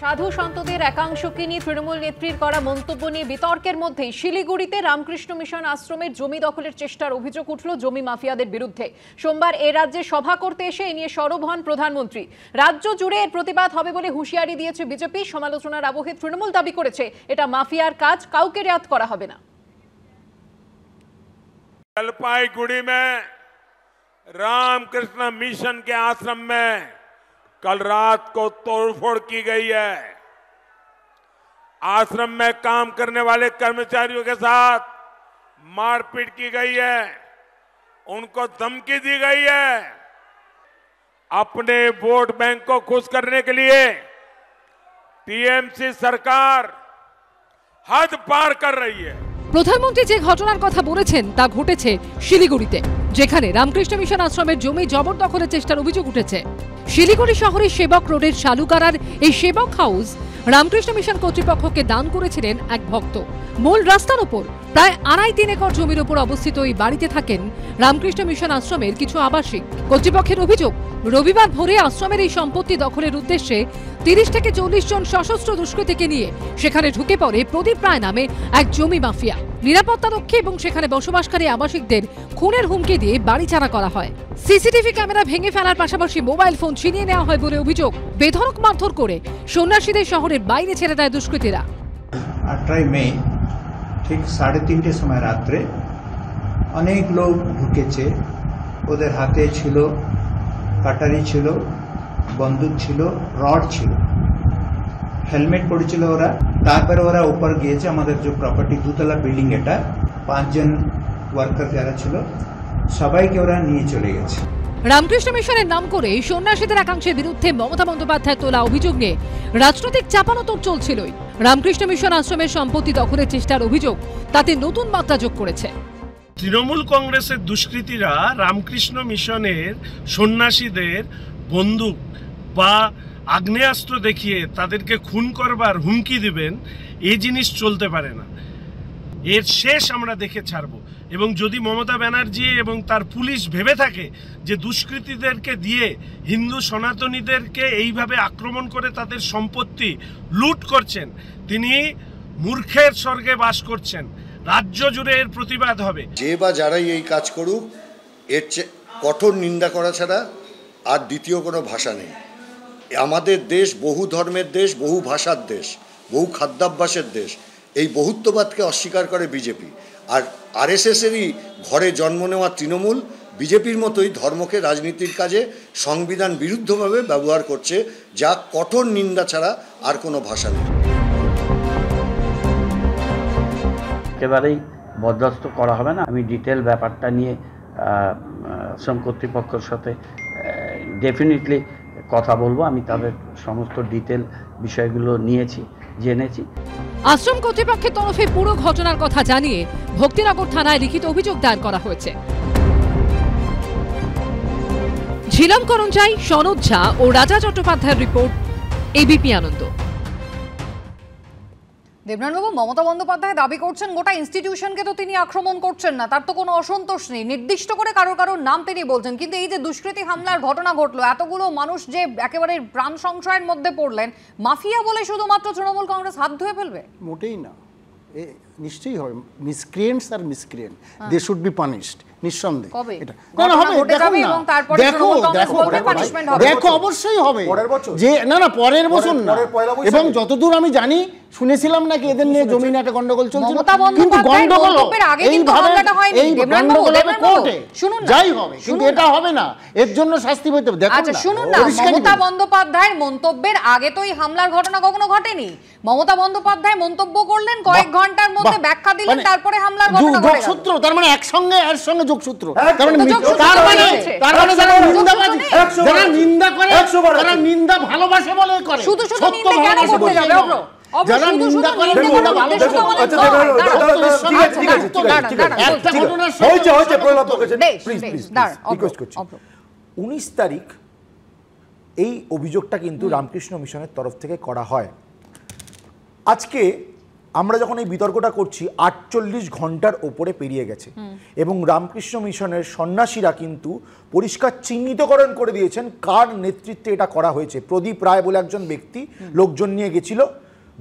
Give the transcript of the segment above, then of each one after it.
সাধু সন্তদের একাংশকে নিয়ে তৃণমূল নেত্রীর করা মন্তব্য নিয়ে বিতর্কের মধ্যেই শিলিগুড়িতে রামকৃষ্ণ মিশন আশ্রমের জমি দখলের চেষ্টার অভিযোগ উঠল জমি মাফিয়াদের বিরুদ্ধে সোমবার এ রাজ্যে সভা করতে এসে এ নিয়ে সরব হন প্রধানমন্ত্রী রাজ্য জুড়ে এর প্রতিবাদ হবে বলে হুঁশিয়ারি দিয়েছে বিজেপি সমালোচনার আবহে তৃণমূল দাবি করেছে এটা মাফিয়ার কাজ কাউকে রেয়াত করা হবে না জলপাইগুড়ি রামকৃষ্ণ মিশন কে আশ্রম कल रात को तोड़फोड़ की गई है आश्रम में काम करने वाले कर्मचारियों के साथ मारपीट की गई है उनको धमकी दी गई है अपने वोट बैंक को खुश करने के लिए टीएमसी सरकार हद पार कर रही है प्रधानमंत्री जो घटनार कथा घटे शिलीगुड़ी যেখানে রামকৃষ্ণ মিশন আশ্রমের জমি জবরদখলের চেষ্টার অভিযোগ উঠেছে শিলিগুড়ি শহরের সেবক রোডের শালুকারার এই সেবক হাউস রামকৃষ্ণ মিশন কর্তৃপক্ষকে দান করেছিলেন এক ভক্ত মূল রাস্তার উপর প্রায় আড়াই তিন একর জমির উপর অবস্থিত এই বাড়িতে থাকেন রামকৃষ্ণ মিশন আশ্রমের কিছু আবাসিক কর্তৃপক্ষের অভিযোগ রবিবার ভোরে আশ্রমের এই সম্পত্তি দখলের উদ্দেশ্যে তিরিশ থেকে চল্লিশ জন সশস্ত্র দুষ্কৃতীকে নিয়ে সেখানে ঢুকে পড়ে প্রদীপ রায় নামে এক জমি মাফিয়া নিরাপত্তা রক্ষী এবং সেখানে বসবাসকারী আবাসিকদের খুনের হুমকি দিয়ে বাড়ি চাড়া করা হয় সিসিটিভি ক্যামেরা ভেঙে ফেলার পাশাপাশি মোবাইল ফোন ছিনিয়ে নেওয়া হয় বলে অভিযোগ বেধরক মারধর করে সন্ন্যাসীদের শহরের বাইরে ছেড়ে দেয় দুষ্কৃতীরা আঠারোই মে ঠিক সাড়ে তিনটের সময় রাত্রে অনেক লোক ঢুকেছে ওদের হাতে ছিল কাটারি ছিল বন্দুক ছিল রড ছিল হেলমেট পড়েছিল ওরা তারপরে ওরা উপর গিয়েছে আমাদের যে প্রপার্টি দুতলা বিল্ডিং এটা পাঁচজন ওয়ার্কার যারা ছিল সবাইকে ওরা নিয়ে চলে গেছে রামকৃষ্ণ মিশনের নাম করে সন্ন্যাসীদের একাংশের বিরুদ্ধে মমতা বন্দ্যোপাধ্যায় তোলা অভিযোগ নিয়ে রাজনৈতিক চাপানোতর চলছিলই রামকৃষ্ণ মিশন আশ্রমের সম্পত্তি দখলের চেষ্টার অভিযোগ তাতে নতুন মাত্রা যোগ করেছে তৃণমূল কংগ্রেসের দুষ্কৃতীরা রামকৃষ্ণ মিশনের সন্ন্যাসীদের বন্দুক বা আগ্নেয়াস্ত্র দেখিয়ে তাদেরকে খুন করবার হুমকি দিবেন এই জিনিস চলতে পারে না এর শেষ আমরা দেখে ছাড়ব এবং যদি মমতা ব্যানার্জি এবং তার পুলিশ ভেবে থাকে যে দুষ্কৃতীদেরকে দিয়ে হিন্দু সনাতনীদেরকে এইভাবে আক্রমণ করে তাদের সম্পত্তি লুট করছেন তিনি মূর্খের স্বর্গে বাস করছেন রাজ্য জুড়ে এর প্রতিবাদ হবে যে বা যারাই এই কাজ করুক এর কঠোর নিন্দা করা ছাড়া আর দ্বিতীয় কোনো ভাষা নেই আমাদের দেশ বহু ধর্মের দেশ বহু ভাষার দেশ বহু খাদ্যাভ্যাসের দেশ এই বহুত্ববাদকে অস্বীকার করে বিজেপি আর আরএসএসেরই ঘরে জন্ম নেওয়া তৃণমূল বিজেপির মতোই ধর্মকে রাজনীতির কাজে সংবিধান বিরুদ্ধভাবে ব্যবহার করছে যা কঠোর নিন্দা ছাড়া আর কোনো ভাষা নেই একেবারেই বরদাস্ত করা হবে না আমি ডিটেল ব্যাপারটা নিয়ে শ্রম কর্তৃপক্ষের সাথে ডেফিনেটলি কথা বলবো আমি তাদের সমস্ত ডিটেল বিষয়গুলো নিয়েছি জেনেছি আশ্রম কর্তৃপক্ষের তরফে পুরো ঘটনার কথা জানিয়ে ভক্তিনগর থানায় লিখিত অভিযোগ দায়ের করা হয়েছে ঝিলম করঞ্জাই সনদ ঝা ও রাজা চট্টোপাধ্যায়ের রিপোর্ট এবিপি আনন্দ দেবনাথবাবু মমতা বন্দ্যোপাধ্যায় দাবি করছেন গোটা ইনস্টিটিউশনকে তো তিনি আক্রমণ করছেন না তার তো কোনো অসন্তোষ নেই নির্দিষ্ট করে কারো কারোর নাম তিনি বলছেন কিন্তু এই যে দুষ্কৃতি হামলার ঘটনা ঘটলো এতগুলো মানুষ যে একেবারে প্রাণ সংশয়ের মধ্যে পড়লেন মাফিয়া বলে শুধুমাত্র তৃণমূল কংগ্রেস হাত ধুয়ে ফেলবে মোটেই না এ নিশ্চয়ই হ্যাঁ। হবে মিসক্রিয়েন্টস আর miscreant they should be punished নিঃসন্দেহে অবশ্যই হবে যে না না পরের বছর না এবং যতদূর আমি জানি শুনেছিলাম নাকি এদের নিয়ে জমি একটা গন্ডগোল চলছিল কিন্তু গন্ডগোল কোর্টে যাই হবে কিন্তু এটা হবে না এর জন্য শাস্তি হবে দেখুন আচ্ছা, শুনুন না মমতা বন্দ্যোপাধ্যায়ের মন্তব্যের আগে তো এই হামলার ঘটনা কখনো ঘটেনি মমতা বন্দ্যোপাধ্যায় মন্তব্য করলেন কয়েক ঘন্টার মধ্যে ব্যাখ্যা দিলেন মানে তারপরে হামলার ঘটনা ঘটে তার মানে একসঙ্গে এর সঙ্গে তার মানে তার মানে, মানে তার মানে যারা মানে যারা নিন্দা করে নিন্দা ভালোবাসে বলে করে শুধু শুধু নিন্দা কেন করতে যাবে যারা নিন্দা করে ওটা তারিখ এই অভিযোগটা কিন্তু রামকৃষ্ণ মিশনের তরফ থেকে করা হয় আজকে আমরা যখন এই বিতর্কটা করছি আটচল্লিশ ঘন্টার ওপরে পেরিয়ে গেছে এবং রামকৃষ্ণ মিশনের সন্ন্যাসীরা কিন্তু পরিষ্কার চিহ্নিতকরণ করে দিয়েছেন কার নেতৃত্বে এটা করা হয়েছে প্রদীপ রায় বলে একজন ব্যক্তি লোকজন নিয়ে গেছিল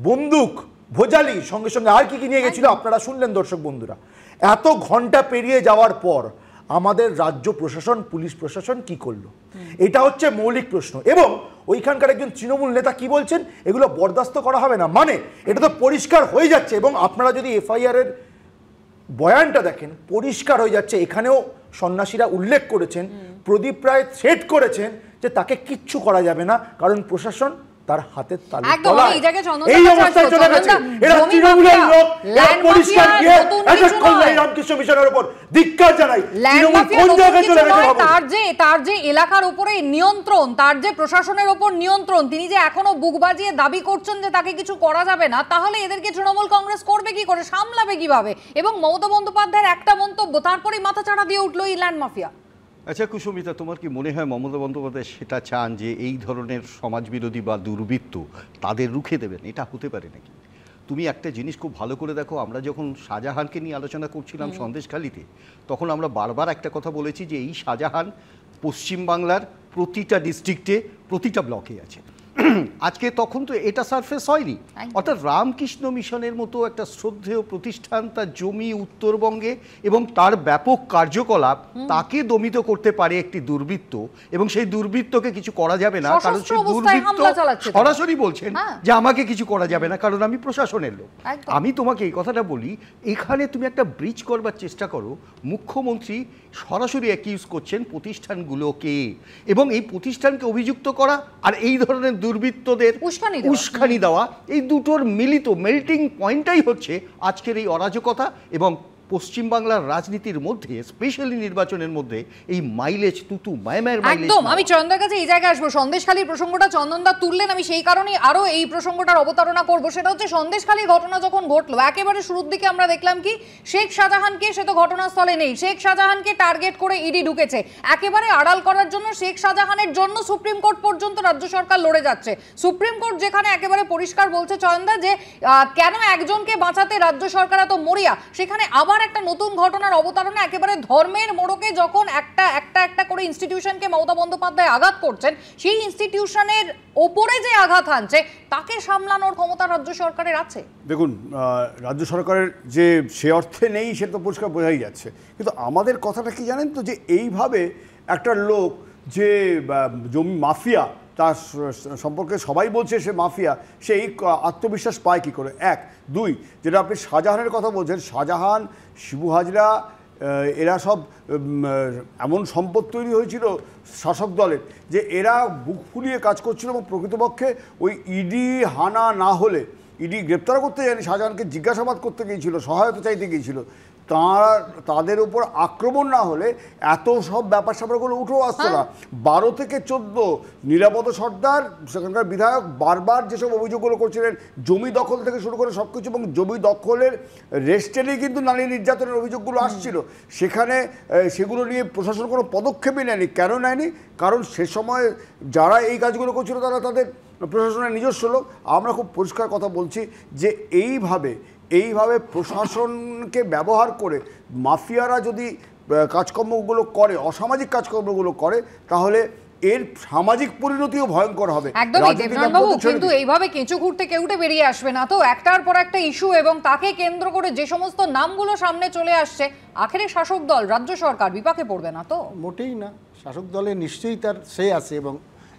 বন্দুক ভোজালি সঙ্গে সঙ্গে আর কি কি নিয়ে গেছিল আপনারা শুনলেন দর্শক বন্ধুরা এত ঘন্টা পেরিয়ে যাওয়ার পর আমাদের রাজ্য প্রশাসন পুলিশ প্রশাসন কি করলো এটা হচ্ছে মৌলিক প্রশ্ন এবং ওইখানকার একজন তৃণমূল নেতা কি বলছেন এগুলো বরদাস্ত করা হবে না মানে এটা তো পরিষ্কার হয়ে যাচ্ছে এবং আপনারা যদি এর বয়ানটা দেখেন পরিষ্কার হয়ে যাচ্ছে এখানেও সন্ন্যাসীরা উল্লেখ করেছেন প্রদীপ রায় থ্রেট করেছেন যে তাকে কিচ্ছু করা যাবে না কারণ প্রশাসন তার হাতের তার যে এলাকার উপরে নিয়ন্ত্রণ তার যে প্রশাসনের উপর নিয়ন্ত্রণ তিনি যে এখনো বুক বাজিয়ে দাবি করছেন যে তাকে কিছু করা যাবে না তাহলে এদেরকে তৃণমূল কংগ্রেস করবে কি করে সামলাবে কিভাবে এবং মমতা বন্দ্যোপাধ্যায়ের একটা মন্তব্য তারপরেই মাথা চাড়া দিয়ে উঠলো ল্যান্ড মাফিয়া আচ্ছা কুসুমিতা তোমার কি মনে হয় মমতা বন্দ্যোপাধ্যায় সেটা চান যে এই ধরনের সমাজবিরোধী বা দুর্বৃত্ত তাদের রুখে দেবেন এটা হতে পারে নাকি তুমি একটা জিনিস খুব ভালো করে দেখো আমরা যখন শাহজাহানকে নিয়ে আলোচনা করছিলাম সন্দেশখালিতে তখন আমরা বারবার একটা কথা বলেছি যে এই শাহজাহান পশ্চিমবাংলার প্রতিটা ডিস্ট্রিক্টে প্রতিটা ব্লকে আছে আজকে তখন তো এটা সারফেস হয়নি অর্থাৎ রামকৃষ্ণ মিশনের মতো একটা শ্রদ্ধেয় প্রতিষ্ঠান তার জমি উত্তরবঙ্গে এবং তার ব্যাপক কার্যকলাপ তাকে দমিত করতে পারে একটি দুর্বৃত্ত এবং সেই দুর্বৃত্তকে কিছু করা যাবে না কারণ সেই দুর্বৃত্ত সরাসরি বলছেন হ্যাঁ। যে আমাকে কিছু করা যাবে না কারণ আমি প্রশাসনের লোক আমি তোমাকে এই কথাটা বলি এখানে তুমি একটা ব্রিজ করবার চেষ্টা করো মুখ্যমন্ত্রী সরাসরি অ্যাকিউজ করছেন প্রতিষ্ঠানগুলোকে এবং এই প্রতিষ্ঠানকে অভিযুক্ত করা আর এই ধরনের দুর্বৃত্তদের উস্কানি দেওয়া এই দুটোর মিলিত মেল্টিং পয়েন্টটাই হচ্ছে আজকের এই অরাজকতা এবং পশ্চিমবাংলার রাজনীতির মধ্যে স্পেশালি নির্বাচনের মধ্যে এই মাইলেজ তুতু মায়ের একদম আমি চন্দনের কাছে এই জায়গায় আসবো সন্দেশখালীর প্রসঙ্গটা চন্দনদা তুললেন আমি সেই কারণেই আরও এই প্রসঙ্গটার অবতারণা করবো সেটা হচ্ছে সন্দেশখালীর ঘটনা যখন ঘটলো একেবারে শুরুর দিকে আমরা দেখলাম কি শেখ শাহজাহানকে সে তো ঘটনাস্থলে নেই শেখ শাহজাহানকে টার্গেট করে ইডি ঢুকেছে একেবারে আড়াল করার জন্য শেখ শাহজাহানের জন্য সুপ্রিম কোর্ট পর্যন্ত রাজ্য সরকার লড়ে যাচ্ছে সুপ্রিম কোর্ট যেখানে একেবারে পরিষ্কার বলছে চয়নদা যে কেন একজনকে বাঁচাতে রাজ্য সরকার এত মরিয়া সেখানে আবার আবার একটা নতুন ঘটনার অবতারণা একেবারে ধর্মের মোড়কে যখন একটা একটা একটা করে ইনস্টিটিউশনকে মমতা বন্দ্যোপাধ্যায় আঘাত করছেন সেই ইনস্টিটিউশনের ওপরে যে আঘাত আনছে তাকে সামলানোর ক্ষমতা রাজ্য সরকারের আছে দেখুন রাজ্য সরকারের যে সে অর্থে নেই সে তো পরিষ্কার বোঝাই যাচ্ছে কিন্তু আমাদের কথাটা কি জানেন তো যে এইভাবে একটা লোক যে জমি মাফিয়া তার সম্পর্কে সবাই বলছে সে মাফিয়া সেই আত্মবিশ্বাস পায় কী করে এক দুই যেটা আপনি শাহজাহানের কথা বলছেন শাহজাহান শিবু হাজরা এরা সব এমন সম্পদ তৈরি হয়েছিল শাসক দলের যে এরা বুক ফুলিয়ে কাজ করছিল এবং প্রকৃতপক্ষে ওই ইডি হানা না হলে ইডি গ্রেপ্তার করতে যায়নি শাহজাহানকে জিজ্ঞাসাবাদ করতে গিয়েছিল সহায়তা চাইতে গিয়েছিল তাঁরা তাদের উপর আক্রমণ না হলে এত সব ব্যাপার স্যাপারগুলো উঠেও আসতো না হ্যাঁ। বারো থেকে চোদ্দ নিরাপদ সর্দার সেখানকার বিধায়ক বারবার যেসব অভিযোগগুলো করছিলেন জমি দখল থেকে শুরু করে সব কিছু এবং জমি দখলের রেস্টেলে কিন্তু নারী নির্যাতনের অভিযোগগুলো আসছিল সেখানে সেগুলো নিয়ে প্রশাসন কোনো পদক্ষেপই নেয়নি কেন নেয়নি কারণ সে সময় যারা এই কাজগুলো করছিল তারা তাদের প্রশাসনের নিজস্ব লোক আমরা খুব পরিষ্কার কথা বলছি যে এইভাবে এইভাবে প্রশাসনকে ব্যবহার করে মাফিয়ারা যদি কাজকর্মগুলো করে অসামাজিক কাজকর্মগুলো করে তাহলে এর সামাজিক পরিণতিও ভয়ঙ্কর হবে কিন্তু এইভাবে কেঁচো ঘুরতে কেউটে বেরিয়ে আসবে না তো একটার পর একটা ইস্যু এবং তাকে কেন্দ্র করে যে সমস্ত নামগুলো সামনে চলে আসছে আখেরে শাসক দল রাজ্য সরকার বিপাকে পড়বে না তো মোটেই না শাসক দলে নিশ্চয়ই তার সে আছে এবং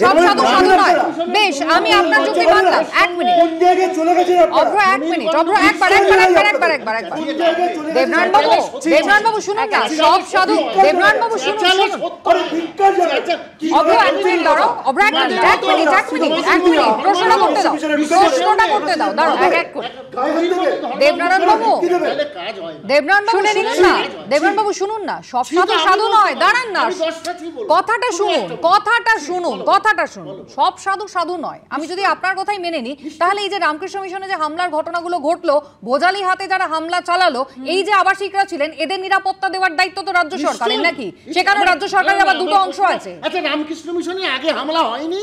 সব সাধু সাধু নয় বেশ আমি আপনার যুক্তি মানলাম এক মিনিট এক মিনিট অভ্র একবার একবার একবার একবার একবার একবার দেবনারায়ণ বাবু দেবনারায়ণ বাবু শুনুন না সব সাধু দেবনারায়ণ বাবু শুনুন শুনুন বাবু শুনুন না সব সাধু সাধু নয় দাঁড়ান না কথাটা শুনুন কথাটা শুনুন কথাটা শুনুন সব সাধু সাধু নয় আমি যদি আপনার কথাই মেনে নিই তাহলে এই যে রামকৃষ্ণ মিশনে যে হামলার ঘটনাগুলো ঘটলো ভোজালি হাতে যারা হামলা চালালো এই যে আবাসিকরা ছিলেন এদের নিরাপত্তা দেওয়ার দায়িত্ব তো রাজ্য সরকারের নাকি সেখানে রাজ্য সরকারের আবার দুটো অংশ আছে আচ্ছা রামকৃষ্ণ মিশনে আগে হামলা হয়নি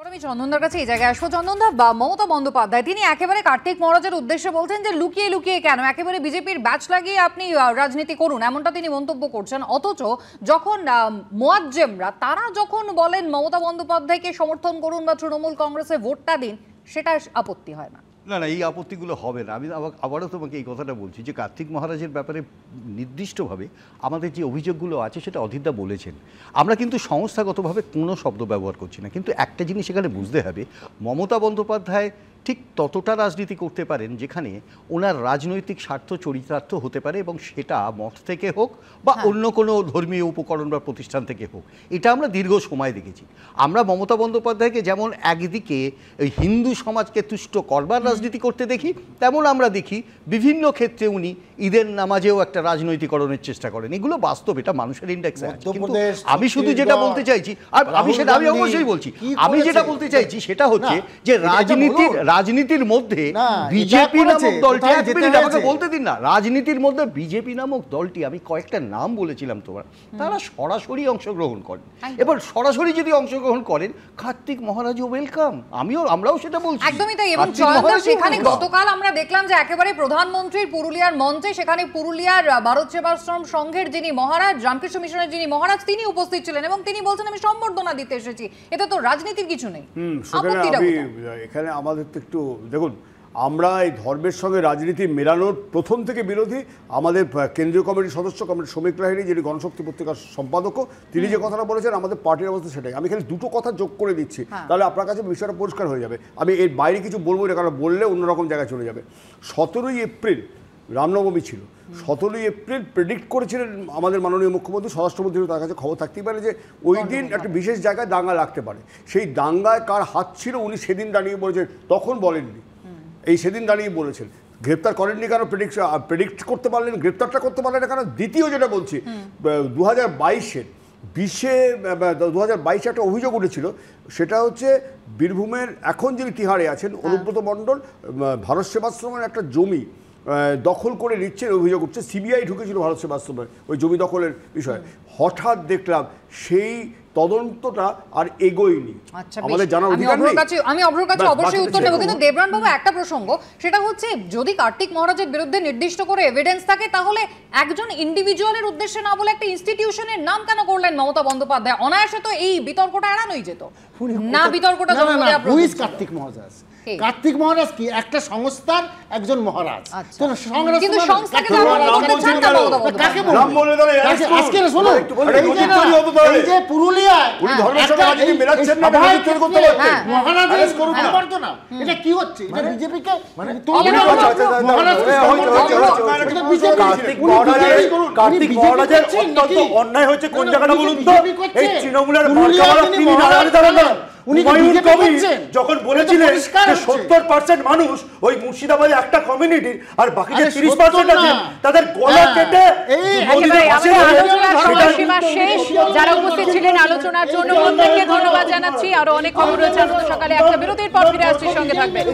চন্দনদার কাছে এই জায়গায় আসবো চন্দনদা বা মমতা বন্দ্যোপাধ্যায় তিনি একেবারে কার্তিক মহারাজের উদ্দেশ্যে বলছেন যে লুকিয়ে লুকিয়ে কেন একেবারে বিজেপির ব্যাচ লাগিয়ে আপনি রাজনীতি করুন এমনটা তিনি মন্তব্য করছেন অথচ যখন মোয়াজ্জেমরা তারা যখন বলেন মমতা বন্দ্যোপাধ্যায়কে সমর্থন করুন বা তৃণমূল কংগ্রেসে ভোটটা দিন সেটা আপত্তি হয় না না না এই আপত্তিগুলো হবে না আমি আবারও তোমাকে এই কথাটা বলছি যে কার্তিক মহারাজের ব্যাপারে নির্দিষ্টভাবে আমাদের যে অভিযোগগুলো আছে সেটা অধীরদা বলেছেন আমরা কিন্তু সংস্থাগতভাবে কোনো শব্দ ব্যবহার করছি না কিন্তু একটা জিনিস এখানে বুঝতে হবে মমতা বন্দ্যোপাধ্যায় ঠিক ততটা রাজনীতি করতে পারেন যেখানে ওনার রাজনৈতিক স্বার্থ চরিতার্থ হতে পারে এবং সেটা মঠ থেকে হোক বা হ্যাঁ। অন্য কোনো ধর্মীয় উপকরণ বা প্রতিষ্ঠান থেকে হোক এটা আমরা দীর্ঘ সময় দেখেছি আমরা মমতা বন্দ্যোপাধ্যায়কে যেমন একদিকে হিন্দু সমাজকে তুষ্ট করবার রাজনীতি করতে দেখি তেমন আমরা দেখি বিভিন্ন ক্ষেত্রে উনি ঈদের নামাজেও একটা রাজনৈতিকরণের চেষ্টা করেন এগুলো বাস্তব এটা মানুষের ইন্ডেক্স আমি শুধু যেটা বলতে চাইছি আর আমি সেটা আমি অবশ্যই বলছি আমি যেটা বলতে চাইছি সেটা হচ্ছে যে রাজনীতির রাজনীতির মধ্যে বিজেপি নামক দলটি আমাকে বলতে দিন না রাজনীতির মধ্যে বিজেপি নামক দলটি আমি কয়েকটা নাম বলেছিলাম তোমার তারা সরাসরি অংশগ্রহণ করেন এবার সরাসরি যদি অংশগ্রহণ করেন কার্তিক মহারাজও ওয়েলকাম আমিও আমরাও সেটা বলছি একদমই তাই এবং সেখানে গতকাল আমরা দেখলাম যে একেবারে প্রধানমন্ত্রীর পুরুলিয়ার মঞ্চে সেখানে পুরুলিয়ার ভারত সেবাশ্রম সংঘের যিনি মহারাজ রামকৃষ্ণ মিশনের যিনি মহারাজ তিনি উপস্থিত ছিলেন এবং তিনি বলছেন আমি সম্বর্ধনা দিতে এসেছি এটা তো রাজনীতির কিছু নেই এখানে আমাদের তো একটু দেখুন আমরা এই ধর্মের সঙ্গে রাজনীতি মেলানোর প্রথম থেকে বিরোধী আমাদের কেন্দ্রীয় কমিটির সদস্য কমিটি শ্রমিক লাহিনী যিনি গণশক্তি পত্রিকার সম্পাদকও তিনি যে কথাটা বলেছেন আমাদের পার্টির অবস্থা সেটাই আমি খালি দুটো কথা যোগ করে দিচ্ছি হ্যাঁ। তাহলে আপনার কাছে বিষয়টা পরিষ্কার হয়ে যাবে আমি এর বাইরে কিছু বলবো না কারণ বললে অন্যরকম জায়গায় চলে যাবে সতেরোই এপ্রিল রামনবমী ছিল সতেরোই এপ্রিল প্রেডিক্ট করেছিলেন আমাদের মাননীয় মুখ্যমন্ত্রী স্বরাষ্ট্রমন্ত্রী তার কাছে খবর থাকতেই পারে যে ওই দিন একটা বিশেষ জায়গায় দাঙ্গা লাগতে পারে সেই দাঙ্গায় কার হাত ছিল উনি সেদিন দাঁড়িয়ে বলেছেন তখন বলেননি এই সেদিন দাঁড়িয়ে বলেছেন গ্রেপ্তার করেননি কেন প্রেডিক্ট প্রেডিক্ট করতে পারলেন গ্রেপ্তারটা করতে পারলেন না দ্বিতীয় যেটা বলছি দু হাজার বাইশের বিশে দু হাজার বাইশে একটা অভিযোগ উঠেছিল সেটা হচ্ছে বীরভূমের এখন যিনি তিহারে আছেন হ্যাঁ। অনুব্রত মণ্ডল ভারত সেবাশ্রমের একটা জমি দখল করে নিচ্ছেন অভিযোগ উঠছে সিবিআই ঢুকেছিল ভারত সেবাশ্রমে ওই জমি দখলের বিষয়ে হঠাৎ দেখলাম সেই তদন্তটা আর এগোয়নি আচ্ছা, আমাদের জানার অধিকার নেই আমি অভ্রর কাছে অবশ্যই উত্তর কিন্তু দেবরান বাবু একটা প্রসঙ্গ সেটা হচ্ছে যদি কার্তিক মহারাজের বিরুদ্ধে নির্দিষ্ট করে এভিডেন্স থাকে তাহলে একজন ইন্ডিভিজুয়ালের উদ্দেশ্যে না বলে একটা ইনস্টিটিউশনের নাম কেন করলেন মমতা বন্দ্যোপাধ্যায় অনায়াসে তো এই বিতর্কটা এড়ানোই যেত না বিতর্কটা জন্ম দেওয়া কার্তিক মহারাজ কার্তিক মহারাজ কি একটা সংস্থার একজন মহারাজ আচ্ছা। হ্যাঁ। হ্যাঁ। হ্যাঁ। অন্যায় হচ্ছে কোন মানে জায়গাটা বলুন তো এই তৃণমূলের উনি যখন বলেছিলেন সত্তর পার্সেন্ট মানুষ ওই মুর্শিদাবাদে একটা কমিউনিটির আর বাকি যে তিরিশ পার্সেন্ট আছে তাদের গলা হ্যাঁ। কেটে যারা উপস্থিত ছিলেন আলোচনার জন্য প্রত্যেককে ধন্যবাদ জানাচ্ছি আরো অনেক খবর রয়েছে সকালে একটা বিরতির পর ফিরে আসছি সঙ্গে থাকবেন